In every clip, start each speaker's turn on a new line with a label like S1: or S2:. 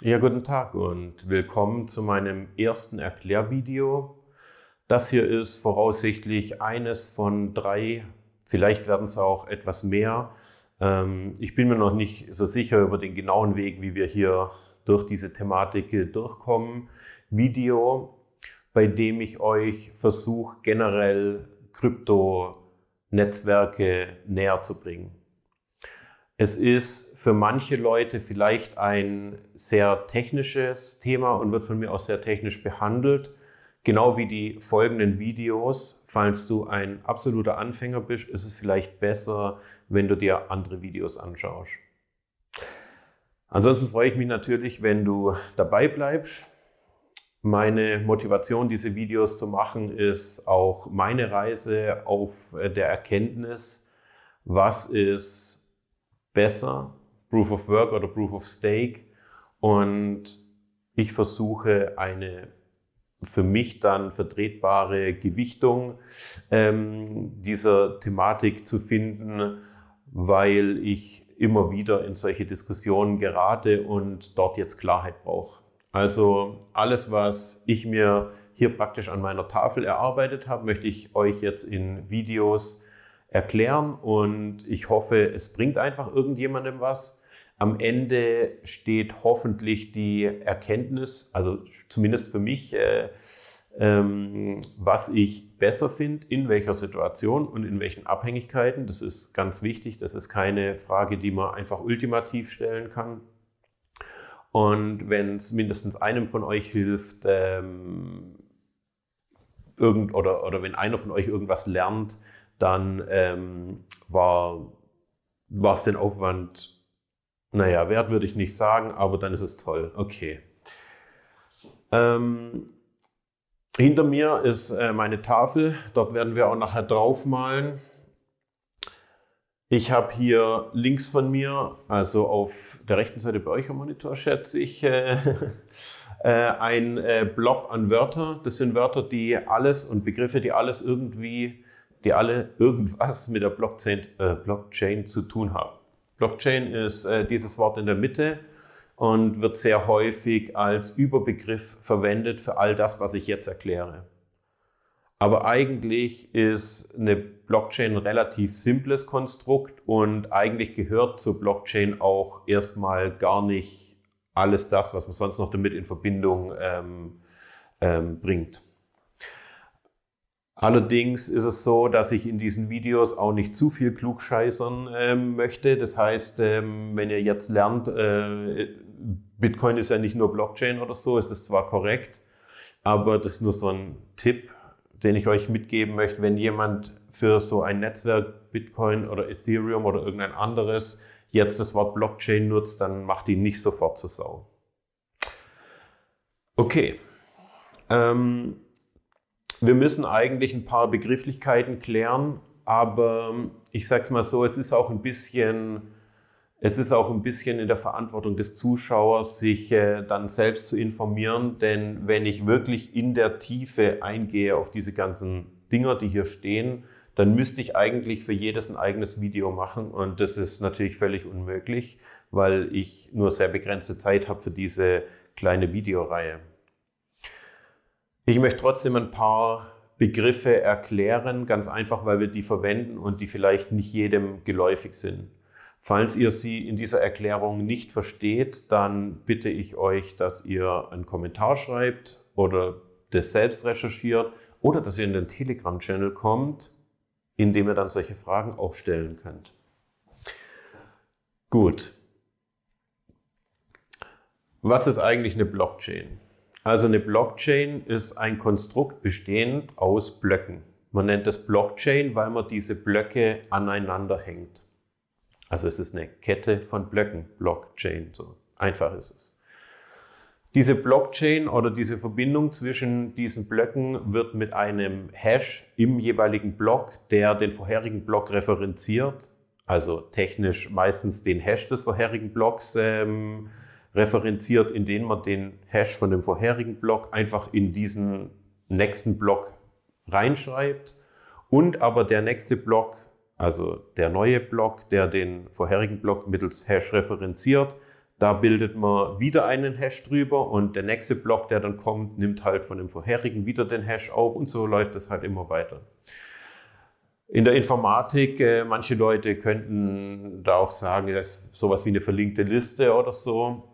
S1: Ja, guten Tag und willkommen zu meinem ersten Erklärvideo. Das hier ist voraussichtlich eines von drei, vielleicht werden es auch etwas mehr. Ähm, ich bin mir noch nicht so sicher über den genauen Weg, wie wir hier durch diese Thematik durchkommen. Video, bei dem ich euch versuche, generell Krypto-Netzwerke näher zu bringen. Es ist für manche Leute vielleicht ein sehr technisches Thema und wird von mir auch sehr technisch behandelt. Genau wie die folgenden Videos. Falls du ein absoluter Anfänger bist, ist es vielleicht besser, wenn du dir andere Videos anschaust. Ansonsten freue ich mich natürlich, wenn du dabei bleibst. Meine Motivation, diese Videos zu machen, ist auch meine Reise auf äh, der Erkenntnis, was ist besser, Proof of Work oder Proof of Stake. Und ich versuche eine für mich dann vertretbare Gewichtung ähm, dieser Thematik zu finden, weil ich immer wieder in solche Diskussionen gerate und dort jetzt Klarheit brauche. Also alles, was ich mir hier praktisch an meiner Tafel erarbeitet habe, möchte ich euch jetzt in Videos erklären und ich hoffe, es bringt einfach irgendjemandem was. Am Ende steht hoffentlich die Erkenntnis, also zumindest für mich, äh, ähm, was ich besser finde, in welcher Situation und in welchen Abhängigkeiten. Das ist ganz wichtig. Das ist keine Frage, die man einfach ultimativ stellen kann. Und wenn es mindestens einem von euch hilft, ähm, irgend, oder, oder wenn einer von euch irgendwas lernt, dann ähm, war es den Aufwand, naja, wert würde ich nicht sagen, aber dann ist es toll. Okay. Ähm, hinter mir ist äh, meine Tafel, dort werden wir auch nachher draufmalen. Ich habe hier links von mir, also auf der rechten Seite bei euch am Monitor, schätze ich, äh, äh, ein äh, Blob an Wörter. Das sind Wörter, die alles und Begriffe, die alles irgendwie die alle irgendwas mit der Blockchain, äh, Blockchain zu tun haben. Blockchain ist äh, dieses Wort in der Mitte und wird sehr häufig als Überbegriff verwendet für all das, was ich jetzt erkläre. Aber eigentlich ist eine Blockchain ein relativ simples Konstrukt und eigentlich gehört zur Blockchain auch erstmal gar nicht alles das, was man sonst noch damit in Verbindung ähm, ähm, bringt. Allerdings ist es so, dass ich in diesen Videos auch nicht zu viel klugscheißern ähm, möchte. Das heißt, ähm, wenn ihr jetzt lernt, äh, Bitcoin ist ja nicht nur Blockchain oder so, ist das zwar korrekt, aber das ist nur so ein Tipp, den ich euch mitgeben möchte, wenn jemand für so ein Netzwerk Bitcoin oder Ethereum oder irgendein anderes jetzt das Wort Blockchain nutzt, dann macht ihn nicht sofort zur Sau. Okay. Ähm, wir müssen eigentlich ein paar Begrifflichkeiten klären, aber ich sage es mal so, es ist auch ein bisschen, es ist auch ein bisschen in der Verantwortung des Zuschauers, sich äh, dann selbst zu informieren, denn wenn ich wirklich in der Tiefe eingehe auf diese ganzen Dinger, die hier stehen, dann müsste ich eigentlich für jedes ein eigenes Video machen und das ist natürlich völlig unmöglich, weil ich nur sehr begrenzte Zeit habe für diese kleine Videoreihe. Ich möchte trotzdem ein paar Begriffe erklären, ganz einfach, weil wir die verwenden und die vielleicht nicht jedem geläufig sind. Falls ihr sie in dieser Erklärung nicht versteht, dann bitte ich euch, dass ihr einen Kommentar schreibt oder das selbst recherchiert oder dass ihr in den Telegram-Channel kommt, in dem ihr dann solche Fragen auch stellen könnt. Gut. Was ist eigentlich eine Blockchain? Also eine Blockchain ist ein Konstrukt bestehend aus Blöcken. Man nennt es Blockchain, weil man diese Blöcke aneinander hängt. Also es ist eine Kette von Blöcken, Blockchain, so einfach ist es. Diese Blockchain oder diese Verbindung zwischen diesen Blöcken wird mit einem Hash im jeweiligen Block, der den vorherigen Block referenziert, also technisch meistens den Hash des vorherigen Blocks ähm, referenziert, indem man den Hash von dem vorherigen Block einfach in diesen nächsten Block reinschreibt und aber der nächste Block, also der neue Block, der den vorherigen Block mittels Hash referenziert, da bildet man wieder einen Hash drüber und der nächste Block, der dann kommt, nimmt halt von dem vorherigen wieder den Hash auf und so läuft das halt immer weiter. In der Informatik, äh, manche Leute könnten da auch sagen, das ist sowas wie eine verlinkte Liste oder so.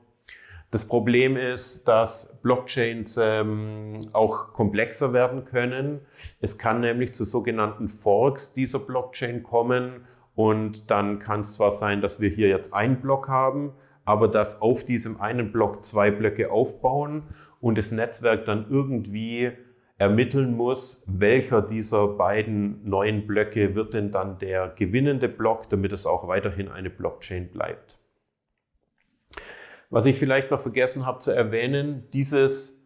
S1: Das Problem ist, dass Blockchains ähm, auch komplexer werden können. Es kann nämlich zu sogenannten Forks dieser Blockchain kommen und dann kann es zwar sein, dass wir hier jetzt einen Block haben, aber dass auf diesem einen Block zwei Blöcke aufbauen und das Netzwerk dann irgendwie ermitteln muss, welcher dieser beiden neuen Blöcke wird denn dann der gewinnende Block, damit es auch weiterhin eine Blockchain bleibt. Was ich vielleicht noch vergessen habe zu erwähnen, dieses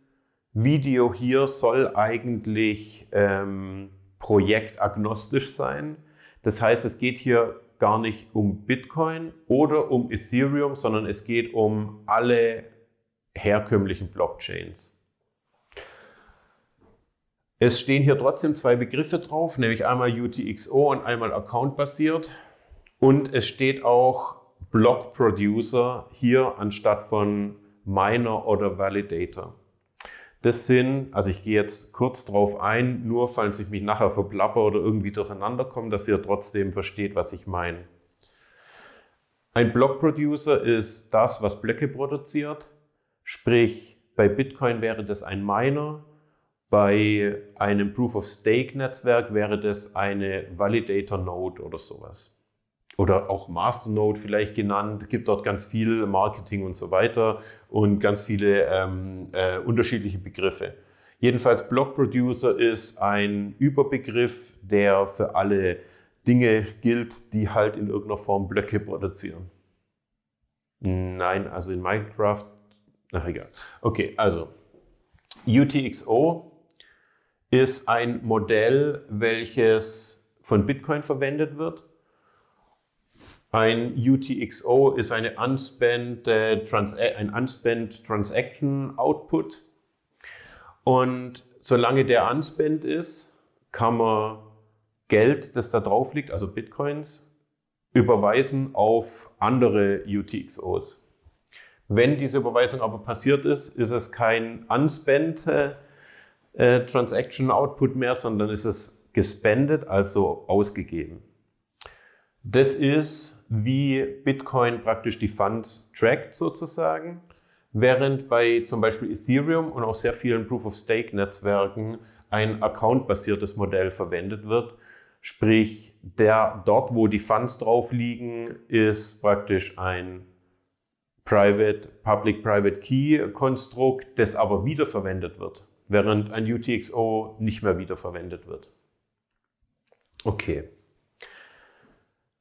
S1: Video hier soll eigentlich ähm, projektagnostisch sein. Das heißt, es geht hier gar nicht um Bitcoin oder um Ethereum, sondern es geht um alle herkömmlichen Blockchains. Es stehen hier trotzdem zwei Begriffe drauf, nämlich einmal UTXO und einmal Account-basiert. Und es steht auch Block Producer hier anstatt von Miner oder Validator. Das sind, also ich gehe jetzt kurz drauf ein, nur falls ich mich nachher verplapper oder irgendwie durcheinander komme, dass ihr trotzdem versteht, was ich meine. Ein Block Producer ist das, was Blöcke produziert, sprich bei Bitcoin wäre das ein Miner, bei einem Proof of Stake Netzwerk wäre das eine Validator Node oder sowas oder auch Masternode vielleicht genannt, Es gibt dort ganz viel Marketing und so weiter und ganz viele ähm, äh, unterschiedliche Begriffe. Jedenfalls Blog Producer ist ein Überbegriff, der für alle Dinge gilt, die halt in irgendeiner Form Blöcke produzieren. Nein, also in Minecraft, ach egal. Okay, also UTXO ist ein Modell, welches von Bitcoin verwendet wird ein UTXO ist eine unspent, äh, ein unspent Transaction Output. Und solange der unspent ist, kann man Geld, das da drauf liegt, also Bitcoins, überweisen auf andere UTXOs. Wenn diese Überweisung aber passiert ist, ist es kein unspent äh, Transaction Output mehr, sondern ist es gespendet, also ausgegeben. Das ist wie Bitcoin praktisch die Funds trackt sozusagen, während bei zum Beispiel Ethereum und auch sehr vielen Proof-of-Stake-Netzwerken ein accountbasiertes Modell verwendet wird. Sprich, der, dort, wo die Funds drauf liegen, ist praktisch ein Private, Public-Private Key-Konstrukt, das aber wiederverwendet wird, während ein UTXO nicht mehr wiederverwendet wird. Okay.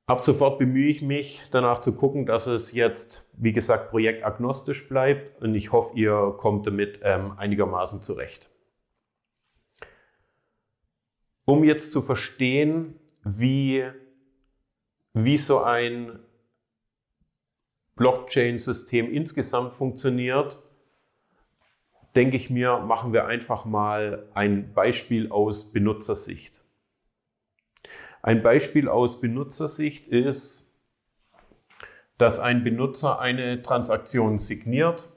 S1: Ab sofort bemühe ich mich, danach zu gucken, dass es jetzt, wie gesagt, projektagnostisch bleibt und ich hoffe, ihr kommt damit ähm, einigermaßen zurecht. Um jetzt zu verstehen, wie, wie so ein Blockchain-System insgesamt funktioniert, denke ich mir, machen wir einfach mal ein Beispiel aus Benutzersicht. Ein Beispiel aus Benutzersicht ist, dass ein Benutzer eine Transaktion signiert.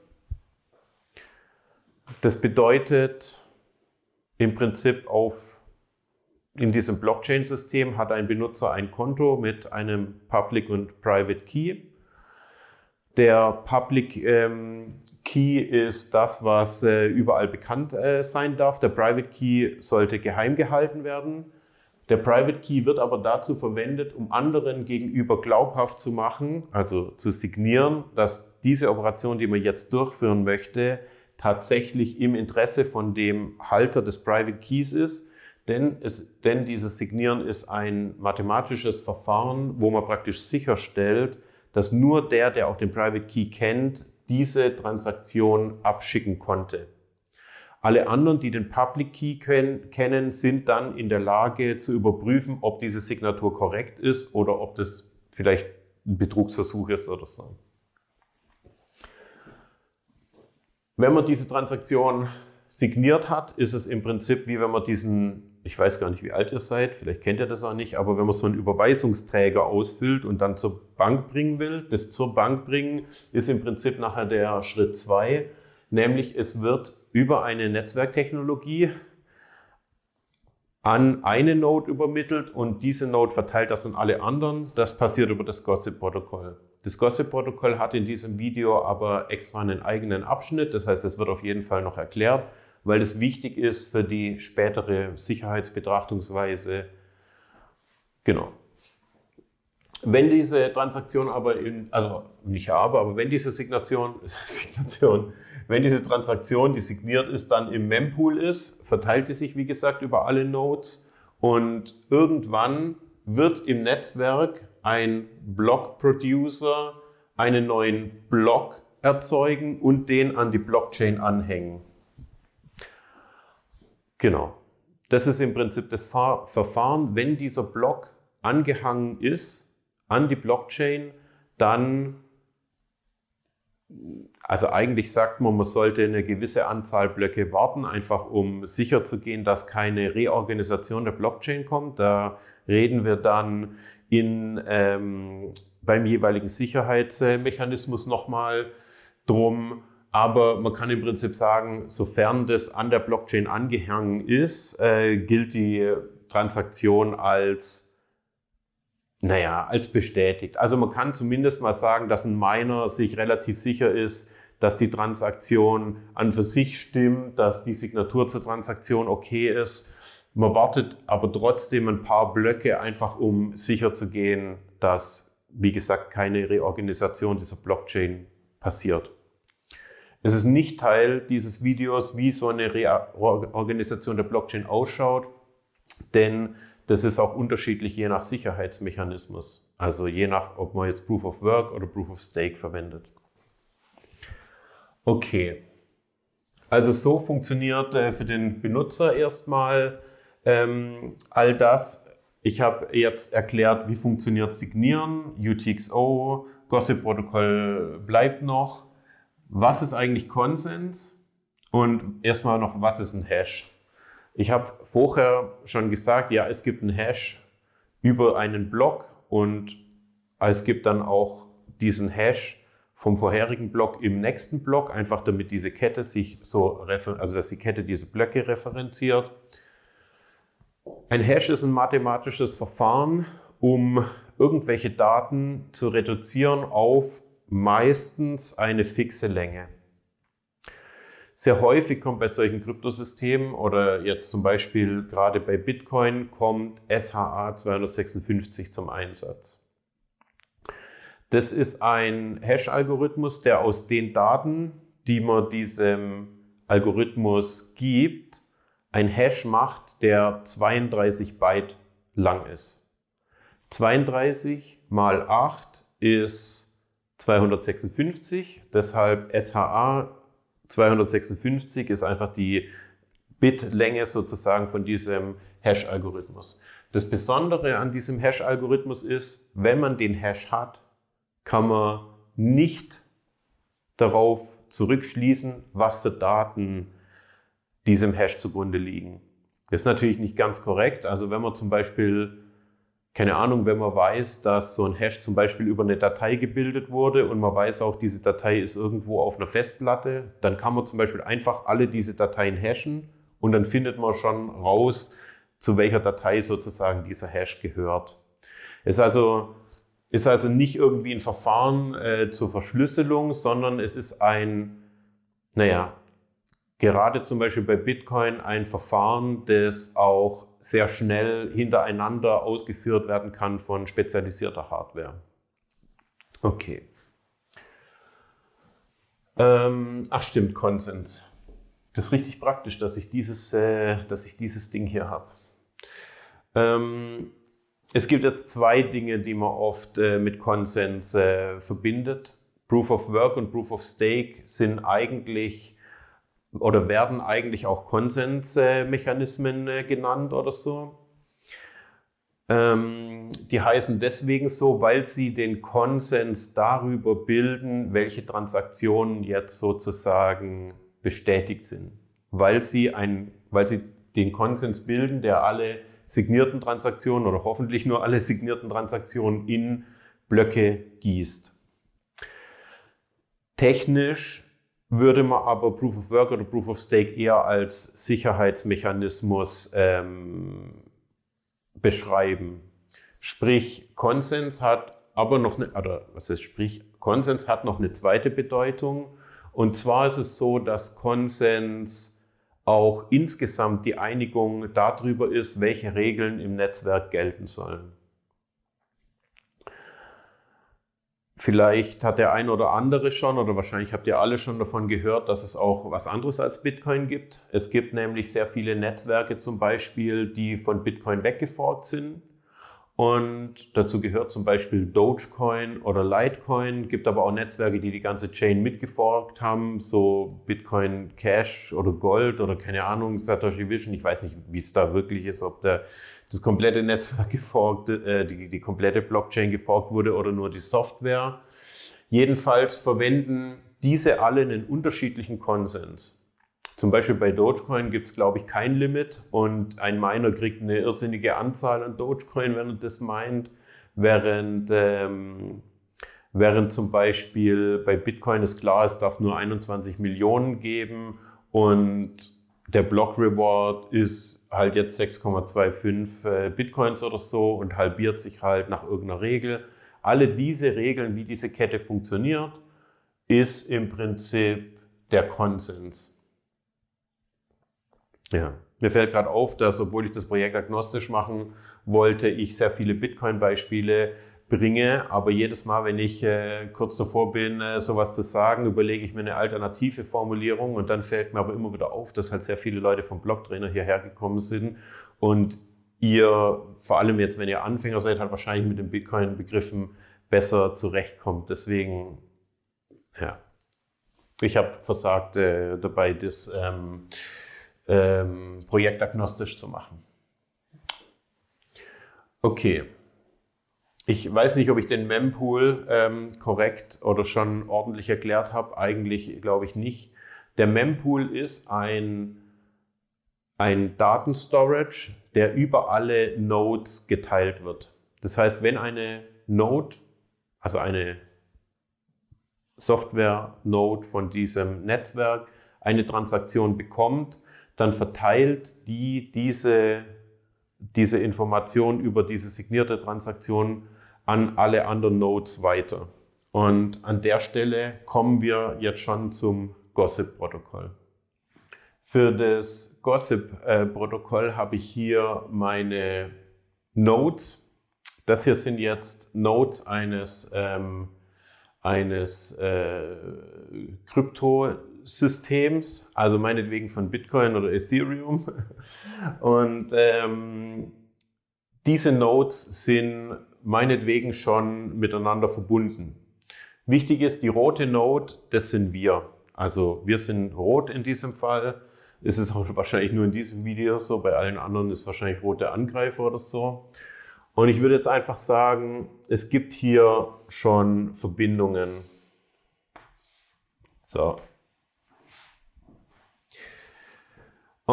S1: Das bedeutet im Prinzip auf in diesem Blockchain-System hat ein Benutzer ein Konto mit einem Public und Private Key. Der Public ähm, Key ist das, was äh, überall bekannt äh, sein darf. Der Private Key sollte geheim gehalten werden. Der Private Key wird aber dazu verwendet, um anderen gegenüber glaubhaft zu machen, also zu signieren, dass diese Operation, die man jetzt durchführen möchte, tatsächlich im Interesse von dem Halter des Private Keys ist. Denn, es, denn dieses Signieren ist ein mathematisches Verfahren, wo man praktisch sicherstellt, dass nur der, der auch den Private Key kennt, diese Transaktion abschicken konnte. Alle anderen, die den Public Key ken kennen, sind dann in der Lage zu überprüfen, ob diese Signatur korrekt ist oder ob das vielleicht ein Betrugsversuch ist oder so. Wenn man diese Transaktion signiert hat, ist es im Prinzip wie wenn man diesen, ich weiß gar nicht, wie alt ihr seid, vielleicht kennt ihr das auch nicht, aber wenn man so einen Überweisungsträger ausfüllt und dann zur Bank bringen will, das zur Bank bringen, ist im Prinzip nachher der Schritt 2 nämlich es wird über eine Netzwerktechnologie an eine Node übermittelt und diese Node verteilt das an alle anderen. Das passiert über das Gossip-Protokoll. Das Gossip-Protokoll hat in diesem Video aber extra einen eigenen Abschnitt. Das heißt, es wird auf jeden Fall noch erklärt, weil es wichtig ist für die spätere Sicherheitsbetrachtungsweise. Genau. Wenn diese Transaktion aber, in, also nicht aber, aber wenn diese Signation, Signation wenn diese Transaktion, die signiert ist, dann im Mempool ist, verteilt die sich, wie gesagt, über alle Nodes und irgendwann wird im Netzwerk ein Block-Producer einen neuen Block erzeugen und den an die Blockchain anhängen. Genau. Das ist im Prinzip das Fahr Verfahren. Wenn dieser Block angehangen ist an die Blockchain, dann also eigentlich sagt man, man sollte eine gewisse Anzahl Blöcke warten, einfach um sicherzugehen, dass keine Reorganisation der Blockchain kommt. Da reden wir dann in, ähm, beim jeweiligen Sicherheitsmechanismus nochmal drum. Aber man kann im Prinzip sagen, sofern das an der Blockchain angehangen ist, äh, gilt die Transaktion als naja, als bestätigt. Also man kann zumindest mal sagen, dass ein Miner sich relativ sicher ist, dass die Transaktion an für sich stimmt, dass die Signatur zur Transaktion okay ist. Man wartet aber trotzdem ein paar Blöcke, einfach um sicher zu gehen, dass, wie gesagt, keine Reorganisation dieser Blockchain passiert. Es ist nicht Teil dieses Videos, wie so eine Reorganisation der Blockchain ausschaut, denn das ist auch unterschiedlich je nach Sicherheitsmechanismus, also je nach, ob man jetzt Proof of Work oder Proof of Stake verwendet. Okay, also so funktioniert äh, für den Benutzer erstmal ähm, all das. Ich habe jetzt erklärt, wie funktioniert Signieren, UTXO, Gossip-Protokoll bleibt noch. Was ist eigentlich Konsens? Und erstmal noch, was ist ein Hash? Ich habe vorher schon gesagt, ja, es gibt einen Hash über einen Block und es gibt dann auch diesen Hash vom vorherigen Block im nächsten Block, einfach damit diese Kette sich so, also dass die Kette diese Blöcke referenziert. Ein Hash ist ein mathematisches Verfahren, um irgendwelche Daten zu reduzieren auf meistens eine fixe Länge sehr häufig kommt bei solchen Kryptosystemen oder jetzt zum Beispiel gerade bei Bitcoin kommt SHA 256 zum Einsatz. Das ist ein Hash-Algorithmus, der aus den Daten, die man diesem Algorithmus gibt, ein Hash macht, der 32 Byte lang ist. 32 mal 8 ist 256, deshalb SHA 256 ist einfach die Bitlänge sozusagen von diesem Hash-Algorithmus. Das Besondere an diesem Hash-Algorithmus ist, wenn man den Hash hat, kann man nicht darauf zurückschließen, was für Daten diesem Hash zugrunde liegen. Das ist natürlich nicht ganz korrekt. Also wenn man zum Beispiel keine Ahnung, wenn man weiß, dass so ein Hash zum Beispiel über eine Datei gebildet wurde und man weiß auch, diese Datei ist irgendwo auf einer Festplatte, dann kann man zum Beispiel einfach alle diese Dateien hashen und dann findet man schon raus, zu welcher Datei sozusagen dieser Hash gehört. Es ist also, ist also nicht irgendwie ein Verfahren äh, zur Verschlüsselung, sondern es ist ein, naja, gerade zum Beispiel bei Bitcoin ein Verfahren, das auch sehr schnell hintereinander ausgeführt werden kann von spezialisierter Hardware. Okay. Ähm, ach stimmt, Konsens. Das ist richtig praktisch, dass ich dieses, äh, dass ich dieses Ding hier habe. Ähm, es gibt jetzt zwei Dinge, die man oft äh, mit Konsens äh, verbindet. Proof of Work und Proof of Stake sind eigentlich oder werden eigentlich auch Konsensmechanismen äh, genannt oder so. Ähm, die heißen deswegen so, weil sie den Konsens darüber bilden, welche Transaktionen jetzt sozusagen bestätigt sind. Weil sie, ein, weil sie den Konsens bilden, der alle signierten Transaktionen oder hoffentlich nur alle signierten Transaktionen in Blöcke gießt. Technisch würde man aber Proof of Work oder Proof of Stake eher als Sicherheitsmechanismus ähm, beschreiben. Sprich, Konsens hat aber noch eine, oder was heißt sprich, Konsens hat noch eine zweite Bedeutung. Und zwar ist es so, dass Konsens auch insgesamt die Einigung darüber ist, welche Regeln im Netzwerk gelten sollen. Vielleicht hat der ein oder andere schon oder wahrscheinlich habt ihr alle schon davon gehört, dass es auch was anderes als Bitcoin gibt. Es gibt nämlich sehr viele Netzwerke zum Beispiel, die von Bitcoin weggeforkt sind. Und dazu gehört zum Beispiel Dogecoin oder Litecoin. Gibt aber auch Netzwerke, die die ganze Chain mitgeforkt haben, so Bitcoin Cash oder Gold oder keine Ahnung, Satoshi Vision. Ich weiß nicht, wie es da wirklich ist, ob da das komplette Netzwerk geforkt, äh, die, die komplette Blockchain geforkt wurde oder nur die Software. Jedenfalls verwenden diese alle einen unterschiedlichen Konsens. Zum Beispiel bei Dogecoin gibt es, glaube ich, kein Limit und ein Miner kriegt eine irrsinnige Anzahl an Dogecoin, wenn er das meint, während, ähm, während zum Beispiel bei Bitcoin ist klar, es darf nur 21 Millionen geben und der Block Reward ist halt jetzt 6,25 äh, Bitcoins oder so und halbiert sich halt nach irgendeiner Regel. Alle diese Regeln, wie diese Kette funktioniert, ist im Prinzip der Konsens. Ja. Mir fällt gerade auf, dass obwohl ich das Projekt agnostisch machen wollte, ich sehr viele Bitcoin-Beispiele bringe. Aber jedes Mal, wenn ich äh, kurz davor bin, äh, sowas zu sagen, überlege ich mir eine alternative Formulierung und dann fällt mir aber immer wieder auf, dass halt sehr viele Leute vom Blog-Trainer hierher gekommen sind und ihr, vor allem jetzt, wenn ihr Anfänger seid, halt wahrscheinlich mit den Bitcoin-Begriffen besser zurechtkommt. Deswegen, ja, ich habe versagt äh, dabei, das ähm, ähm, projektagnostisch zu machen. Okay. Ich weiß nicht, ob ich den Mempool ähm, korrekt oder schon ordentlich erklärt habe. Eigentlich glaube ich nicht. Der Mempool ist ein, ein Datenstorage, der über alle Nodes geteilt wird. Das heißt, wenn eine Node, also eine Software-Node von diesem Netzwerk, eine Transaktion bekommt, dann verteilt die diese, diese Information über diese signierte Transaktion an alle anderen Nodes weiter. Und an der Stelle kommen wir jetzt schon zum Gossip-Protokoll. Für das Gossip-Protokoll habe ich hier meine Nodes. Das hier sind jetzt Nodes eines, ähm, eines äh, Krypto- Systems, also meinetwegen von Bitcoin oder Ethereum. Und ähm, diese Nodes sind meinetwegen schon miteinander verbunden. Wichtig ist, die rote Node, das sind wir. Also wir sind rot in diesem Fall. Ist es auch wahrscheinlich nur in diesem Video so, bei allen anderen ist wahrscheinlich rote Angreifer oder so. Und ich würde jetzt einfach sagen, es gibt hier schon Verbindungen. So,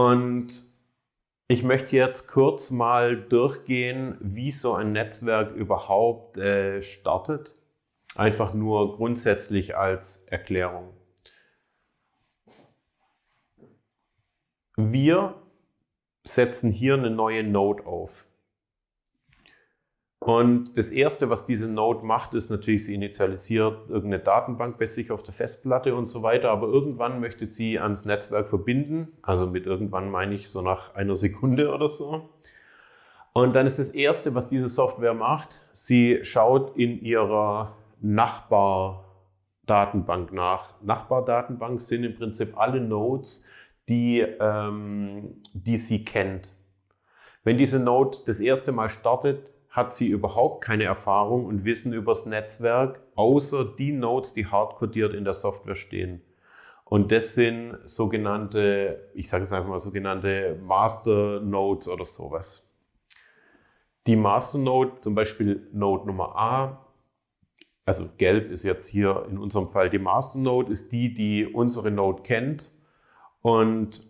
S1: Und ich möchte jetzt kurz mal durchgehen, wie so ein Netzwerk überhaupt äh, startet. Einfach nur grundsätzlich als Erklärung. Wir setzen hier eine neue Node auf. Und das Erste, was diese Node macht, ist natürlich, sie initialisiert irgendeine Datenbank bei sich auf der Festplatte und so weiter, aber irgendwann möchte sie ans Netzwerk verbinden. Also mit irgendwann meine ich so nach einer Sekunde oder so. Und dann ist das Erste, was diese Software macht, sie schaut in ihrer Nachbardatenbank nach. Nachbardatenbank sind im Prinzip alle Nodes, die, ähm, die sie kennt. Wenn diese Node das erste Mal startet, hat sie überhaupt keine Erfahrung und Wissen übers Netzwerk, außer die Nodes, die hardcodiert in der Software stehen. Und das sind sogenannte, ich sage es einfach mal, sogenannte Master Nodes oder sowas. Die Master Node, zum Beispiel Node Nummer A, also gelb ist jetzt hier in unserem Fall die Master Node, ist die, die unsere Node kennt. Und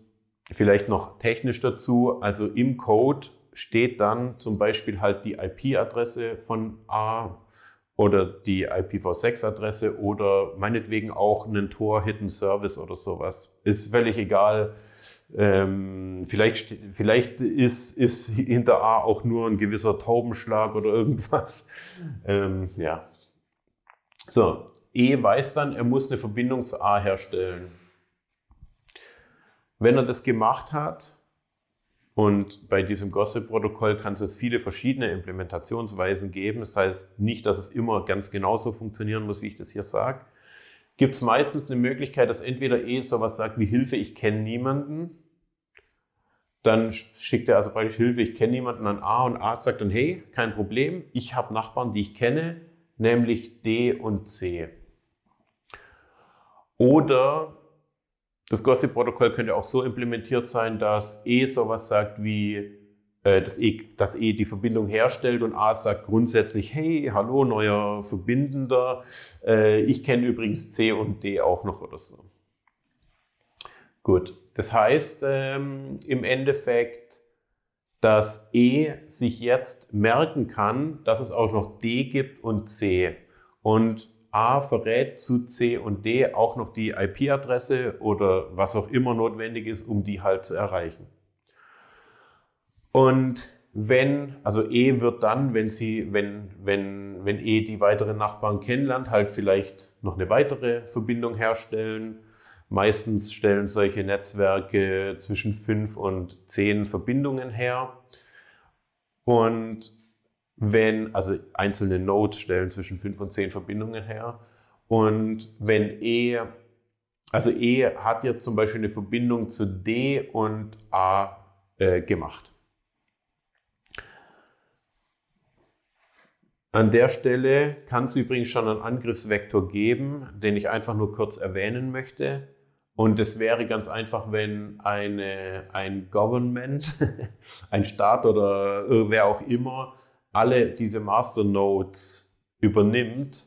S1: vielleicht noch technisch dazu, also im Code steht dann zum Beispiel halt die IP-Adresse von A oder die IPv6-Adresse oder meinetwegen auch einen Tor Hidden Service oder sowas. Ist völlig egal. Ähm, vielleicht vielleicht ist, ist hinter A auch nur ein gewisser Taubenschlag oder irgendwas. Ähm, ja. So, E weiß dann, er muss eine Verbindung zu A herstellen. Wenn er das gemacht hat, und bei diesem Gossip-Protokoll kann es viele verschiedene Implementationsweisen geben. Das heißt nicht, dass es immer ganz genauso funktionieren muss, wie ich das hier sage. Gibt es meistens eine Möglichkeit, dass entweder eh sowas sagt wie Hilfe, ich kenne niemanden. Dann schickt er also praktisch Hilfe, ich kenne niemanden an A und A sagt dann, hey, kein Problem, ich habe Nachbarn, die ich kenne, nämlich D und C. Oder das Gossip-Protokoll könnte auch so implementiert sein, dass E sowas sagt wie, äh, dass, e, dass E die Verbindung herstellt und A sagt grundsätzlich, hey, hallo, neuer Verbindender. Äh, ich kenne übrigens C und D auch noch oder so. Gut, das heißt ähm, im Endeffekt, dass E sich jetzt merken kann, dass es auch noch D gibt und C. Und A verrät zu C und D auch noch die IP-Adresse oder was auch immer notwendig ist, um die halt zu erreichen. Und wenn, also E wird dann, wenn sie, wenn, wenn, wenn E die weiteren Nachbarn kennenlernt, halt vielleicht noch eine weitere Verbindung herstellen. Meistens stellen solche Netzwerke zwischen fünf und zehn Verbindungen her. Und wenn, also einzelne Nodes stellen zwischen 5 und 10 Verbindungen her. Und wenn E, also E hat jetzt zum Beispiel eine Verbindung zu D und A äh, gemacht. An der Stelle kann es übrigens schon einen Angriffsvektor geben, den ich einfach nur kurz erwähnen möchte. Und es wäre ganz einfach, wenn eine, ein Government, ein Staat oder äh, wer auch immer alle diese Masternodes übernimmt,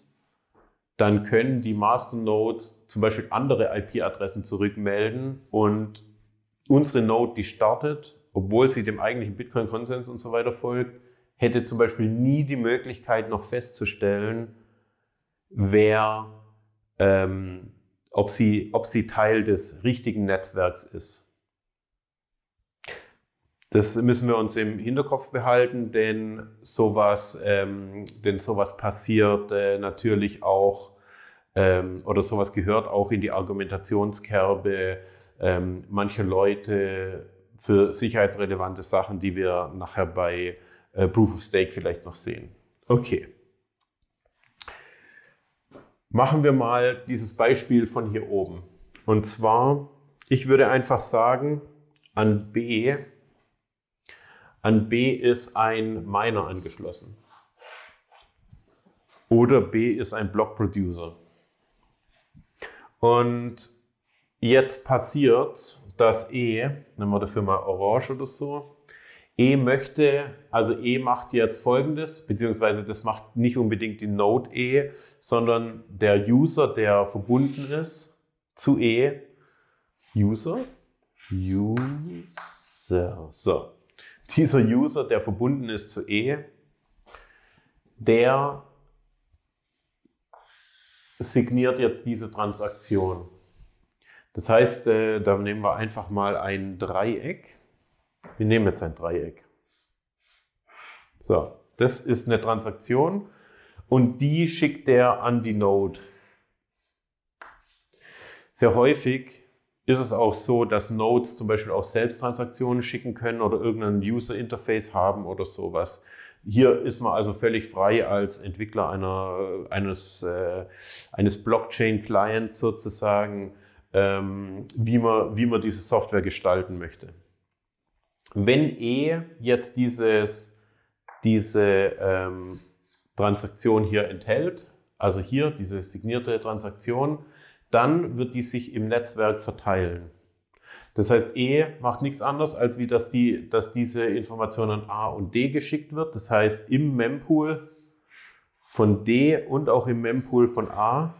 S1: dann können die Masternodes zum Beispiel andere IP-Adressen zurückmelden und unsere Node, die startet, obwohl sie dem eigentlichen Bitcoin-Konsens und so weiter folgt, hätte zum Beispiel nie die Möglichkeit noch festzustellen, wer, ähm, ob, sie, ob sie Teil des richtigen Netzwerks ist. Das müssen wir uns im Hinterkopf behalten, denn sowas, ähm, denn sowas passiert äh, natürlich auch ähm, oder sowas gehört auch in die Argumentationskerbe ähm, mancher Leute für sicherheitsrelevante Sachen, die wir nachher bei äh, Proof of Stake vielleicht noch sehen. Okay. Machen wir mal dieses Beispiel von hier oben. Und zwar, ich würde einfach sagen, an B an B ist ein Miner angeschlossen. Oder B ist ein Block Producer. Und jetzt passiert, dass E, nehmen wir dafür mal Orange oder so, E möchte, also E macht jetzt folgendes, beziehungsweise das macht nicht unbedingt die Node E, sondern der User, der verbunden ist zu E, User, User, so dieser User, der verbunden ist zu E, der signiert jetzt diese Transaktion. Das heißt, äh, da nehmen wir einfach mal ein Dreieck. Wir nehmen jetzt ein Dreieck. So, das ist eine Transaktion und die schickt er an die Node. Sehr häufig ist es auch so, dass Nodes zum Beispiel auch selbst Transaktionen schicken können oder irgendein User Interface haben oder sowas. Hier ist man also völlig frei als Entwickler einer, eines, äh, eines Blockchain-Clients sozusagen, ähm, wie, man, wie man diese Software gestalten möchte. Wenn E jetzt dieses, diese ähm, Transaktion hier enthält, also hier diese signierte Transaktion, dann wird die sich im Netzwerk verteilen. Das heißt, E macht nichts anderes, als wie dass, die, dass diese Information an A und D geschickt wird. Das heißt, im Mempool von D und auch im Mempool von A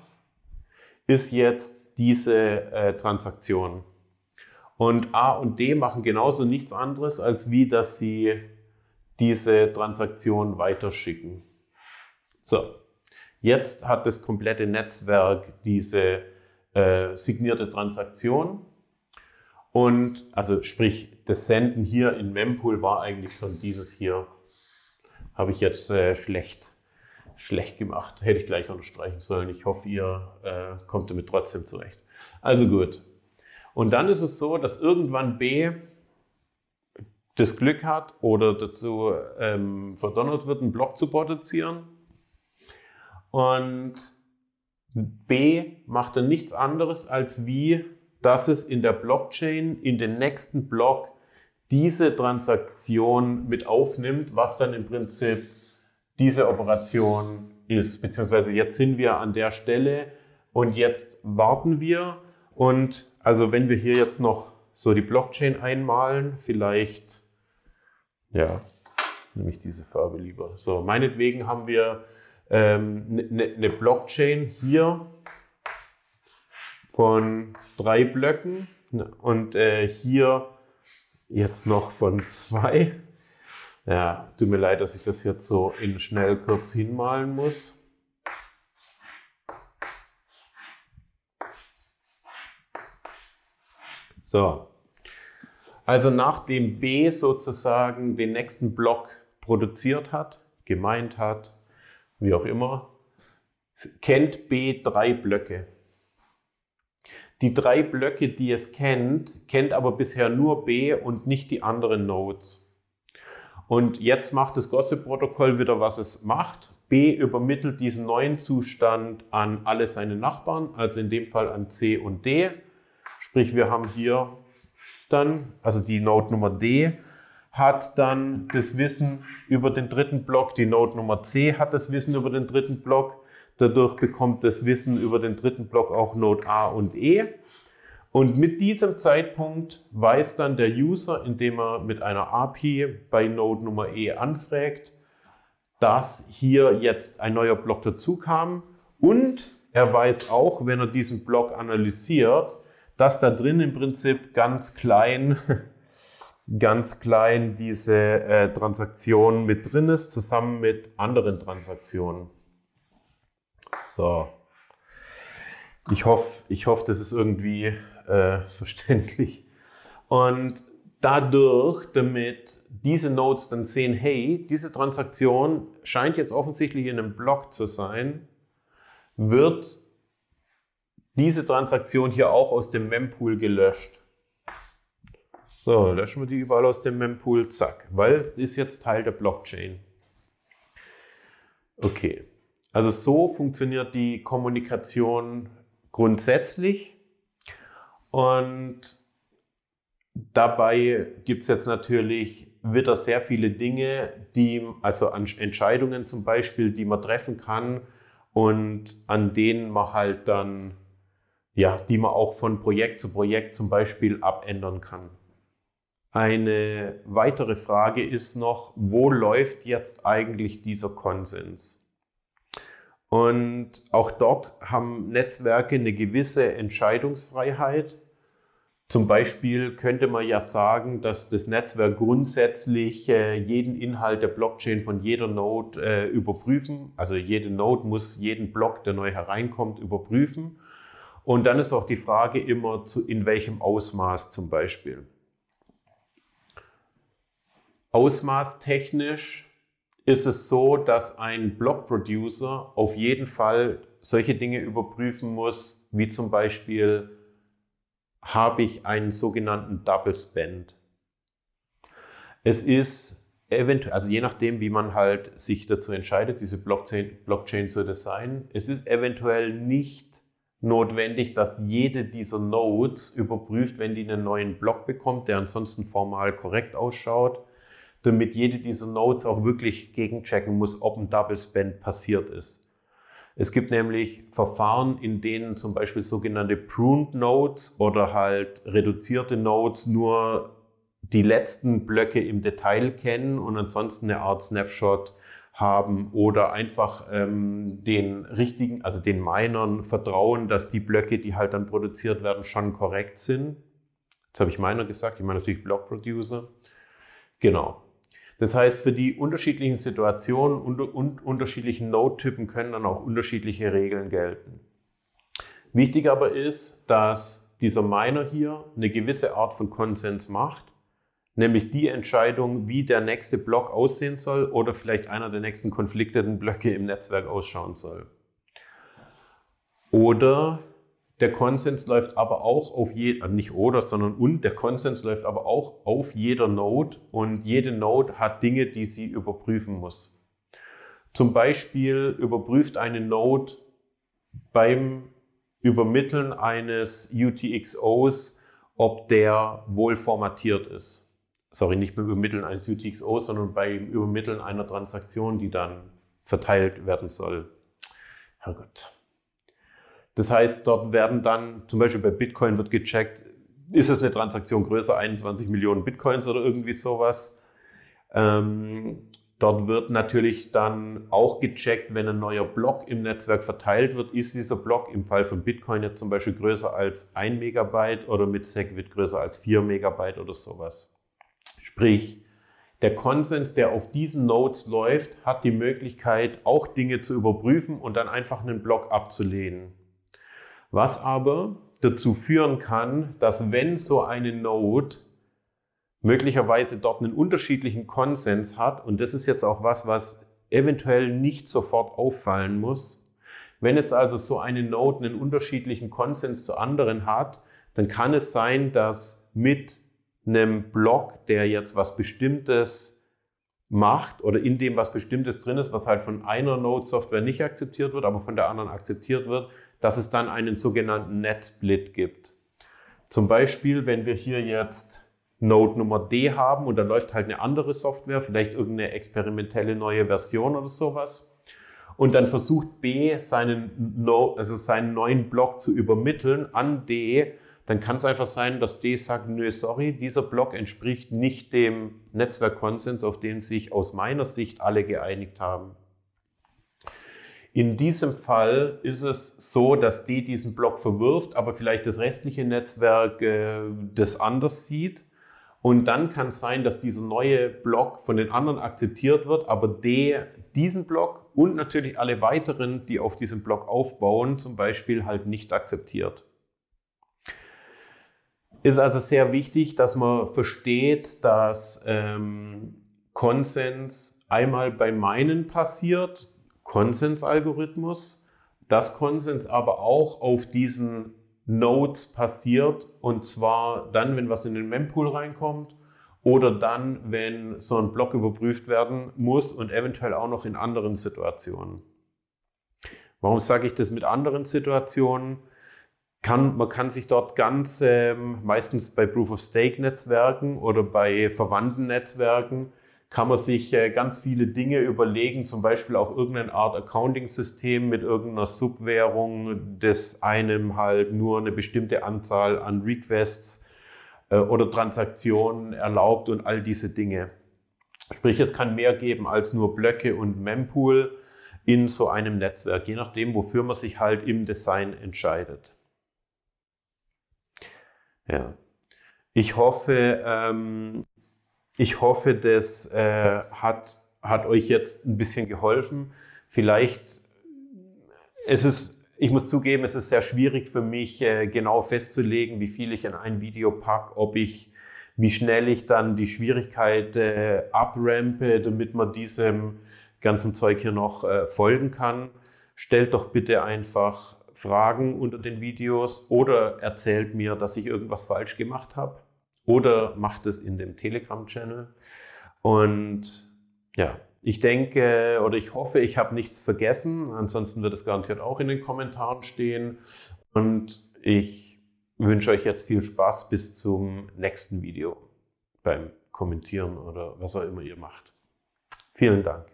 S1: ist jetzt diese äh, Transaktion. Und A und D machen genauso nichts anderes, als wie dass sie diese Transaktion weiterschicken. So, jetzt hat das komplette Netzwerk diese Transaktion. Äh, signierte Transaktion. Und also sprich, das Senden hier in Mempool war eigentlich schon dieses hier. Habe ich jetzt äh, schlecht, schlecht gemacht. Hätte ich gleich unterstreichen sollen. Ich hoffe, ihr äh, kommt damit trotzdem zurecht. Also gut. Und dann ist es so, dass irgendwann B das Glück hat oder dazu ähm, verdonnert wird, einen Block zu produzieren. Und B macht dann nichts anderes als wie, dass es in der Blockchain in den nächsten Block diese Transaktion mit aufnimmt, was dann im Prinzip diese Operation ist. Beziehungsweise jetzt sind wir an der Stelle und jetzt warten wir. Und also wenn wir hier jetzt noch so die Blockchain einmalen, vielleicht, ja, nehme ich diese Farbe lieber. So, meinetwegen haben wir eine ähm, ne, ne Blockchain hier von drei Blöcken ne, und äh, hier jetzt noch von zwei. Ja, tut mir leid, dass ich das jetzt so in schnell kurz hinmalen muss. So. Also nachdem B sozusagen den nächsten Block produziert hat, gemeint hat, wie auch immer, kennt B drei Blöcke. Die drei Blöcke, die es kennt, kennt aber bisher nur B und nicht die anderen Nodes. Und jetzt macht das Gossip-Protokoll wieder, was es macht. B übermittelt diesen neuen Zustand an alle seine Nachbarn, also in dem Fall an C und D. Sprich, wir haben hier dann, also die Node Nummer D, hat dann das Wissen über den dritten Block, die Node Nummer C hat das Wissen über den dritten Block. Dadurch bekommt das Wissen über den dritten Block auch Node A und E. Und mit diesem Zeitpunkt weiß dann der User, indem er mit einer API bei Node Nummer E anfragt, dass hier jetzt ein neuer Block dazu kam. Und er weiß auch, wenn er diesen Block analysiert, dass da drin im Prinzip ganz klein ganz klein diese äh, Transaktion mit drin ist, zusammen mit anderen Transaktionen. So. Ich hoffe, ich hoffe, das ist irgendwie äh, verständlich. Und dadurch, damit diese Nodes dann sehen, hey, diese Transaktion scheint jetzt offensichtlich in einem Block zu sein, wird diese Transaktion hier auch aus dem Mempool gelöscht. So, löschen wir die überall aus dem Mempool, zack, weil es ist jetzt Teil der Blockchain. Okay, also so funktioniert die Kommunikation grundsätzlich und dabei gibt es jetzt natürlich wieder sehr viele Dinge, die, also Entscheidungen zum Beispiel, die man treffen kann und an denen man halt dann, ja, die man auch von Projekt zu Projekt zum Beispiel abändern kann. Eine weitere Frage ist noch, wo läuft jetzt eigentlich dieser Konsens? Und auch dort haben Netzwerke eine gewisse Entscheidungsfreiheit. Zum Beispiel könnte man ja sagen, dass das Netzwerk grundsätzlich äh, jeden Inhalt der Blockchain von jeder Node äh, überprüfen. Also jede Node muss jeden Block, der neu hereinkommt, überprüfen. Und dann ist auch die Frage immer, in welchem Ausmaß zum Beispiel. Ausmaßtechnisch ist es so, dass ein Blog-Producer auf jeden Fall solche Dinge überprüfen muss, wie zum Beispiel, habe ich einen sogenannten Double Spend? Es ist eventuell, also je nachdem, wie man halt sich dazu entscheidet, diese Blockchain, Blockchain zu designen, es ist eventuell nicht notwendig, dass jede dieser Nodes überprüft, wenn die einen neuen Block bekommt, der ansonsten formal korrekt ausschaut, damit jede dieser Nodes auch wirklich gegenchecken muss, ob ein Double Spend passiert ist. Es gibt nämlich Verfahren, in denen zum Beispiel sogenannte Pruned Nodes oder halt reduzierte Nodes nur die letzten Blöcke im Detail kennen und ansonsten eine Art Snapshot haben oder einfach ähm, den richtigen, also den Minern vertrauen, dass die Blöcke, die halt dann produziert werden, schon korrekt sind. Jetzt habe ich Miner gesagt, ich meine natürlich Block Producer. Genau. Das heißt, für die unterschiedlichen Situationen und, und unterschiedlichen Node-Typen können dann auch unterschiedliche Regeln gelten. Wichtig aber ist, dass dieser Miner hier eine gewisse Art von Konsens macht, nämlich die Entscheidung, wie der nächste Block aussehen soll oder vielleicht einer der nächsten konflikteten Blöcke im Netzwerk ausschauen soll. Oder der Konsens läuft aber auch auf jeder, äh, nicht oder, sondern und, der Konsens läuft aber auch auf jeder Node und jede Node hat Dinge, die sie überprüfen muss. Zum Beispiel überprüft eine Node beim Übermitteln eines UTXOs, ob der wohl formatiert ist. Sorry, nicht beim Übermitteln eines UTXOs, sondern beim Übermitteln einer Transaktion, die dann verteilt werden soll. Herrgott. Das heißt, dort werden dann, zum Beispiel bei Bitcoin wird gecheckt, ist es eine Transaktion größer 21 Millionen Bitcoins oder irgendwie sowas. Ähm, dort wird natürlich dann auch gecheckt, wenn ein neuer Block im Netzwerk verteilt wird, ist dieser Block im Fall von Bitcoin jetzt zum Beispiel größer als 1 Megabyte oder mit SegWit größer als 4 Megabyte oder sowas. Sprich, der Konsens, der auf diesen Nodes läuft, hat die Möglichkeit, auch Dinge zu überprüfen und dann einfach einen Block abzulehnen. Was aber dazu führen kann, dass wenn so eine Node möglicherweise dort einen unterschiedlichen Konsens hat, und das ist jetzt auch was, was eventuell nicht sofort auffallen muss, wenn jetzt also so eine Node einen unterschiedlichen Konsens zu anderen hat, dann kann es sein, dass mit einem Block, der jetzt was Bestimmtes macht oder in dem was Bestimmtes drin ist, was halt von einer Node-Software nicht akzeptiert wird, aber von der anderen akzeptiert wird, dass es dann einen sogenannten Net-Split gibt. Zum Beispiel, wenn wir hier jetzt Node Nummer D haben und da läuft halt eine andere Software, vielleicht irgendeine experimentelle neue Version oder sowas. Und dann versucht B seinen, no also seinen neuen Block zu übermitteln an D, dann kann es einfach sein, dass D sagt, nö, sorry, dieser Block entspricht nicht dem Netzwerkkonsens, auf den sich aus meiner Sicht alle geeinigt haben. In diesem Fall ist es so, dass D diesen Block verwirft, aber vielleicht das restliche Netzwerk äh, das anders sieht. Und dann kann es sein, dass dieser neue Block von den anderen akzeptiert wird, aber D diesen Block und natürlich alle weiteren, die auf diesem Block aufbauen, zum Beispiel halt nicht akzeptiert ist also sehr wichtig, dass man versteht, dass ähm, Konsens einmal bei meinen passiert, Konsensalgorithmus, dass Konsens aber auch auf diesen Nodes passiert und zwar dann, wenn was in den Mempool reinkommt oder dann, wenn so ein Block überprüft werden muss und eventuell auch noch in anderen Situationen. Warum sage ich das mit anderen Situationen? kann, man kann sich dort ganz ähm, meistens bei Proof-of-Stake-Netzwerken oder bei verwandten Netzwerken kann man sich äh, ganz viele Dinge überlegen, zum Beispiel auch irgendeine Art Accounting-System mit irgendeiner Subwährung, das einem halt nur eine bestimmte Anzahl an Requests äh, oder Transaktionen erlaubt und all diese Dinge. Sprich, es kann mehr geben als nur Blöcke und Mempool in so einem Netzwerk, je nachdem, wofür man sich halt im Design entscheidet. Ja. Ich hoffe, ähm, ich hoffe, das äh, hat, hat euch jetzt ein bisschen geholfen. Vielleicht äh, es ist ich muss zugeben, es ist sehr schwierig für mich, äh, genau festzulegen, wie viel ich in ein Video packe, ob ich, wie schnell ich dann die Schwierigkeit äh, abrampe, damit man diesem ganzen Zeug hier noch äh, folgen kann. Stellt doch bitte einfach Fragen unter den Videos oder erzählt mir, dass ich irgendwas falsch gemacht habe oder macht es in dem Telegram-Channel. Und ja, ich denke oder ich hoffe, ich habe nichts vergessen. Ansonsten wird es garantiert auch in den Kommentaren stehen. Und ich wünsche euch jetzt viel Spaß bis zum nächsten Video beim Kommentieren oder was auch immer ihr macht. Vielen Dank.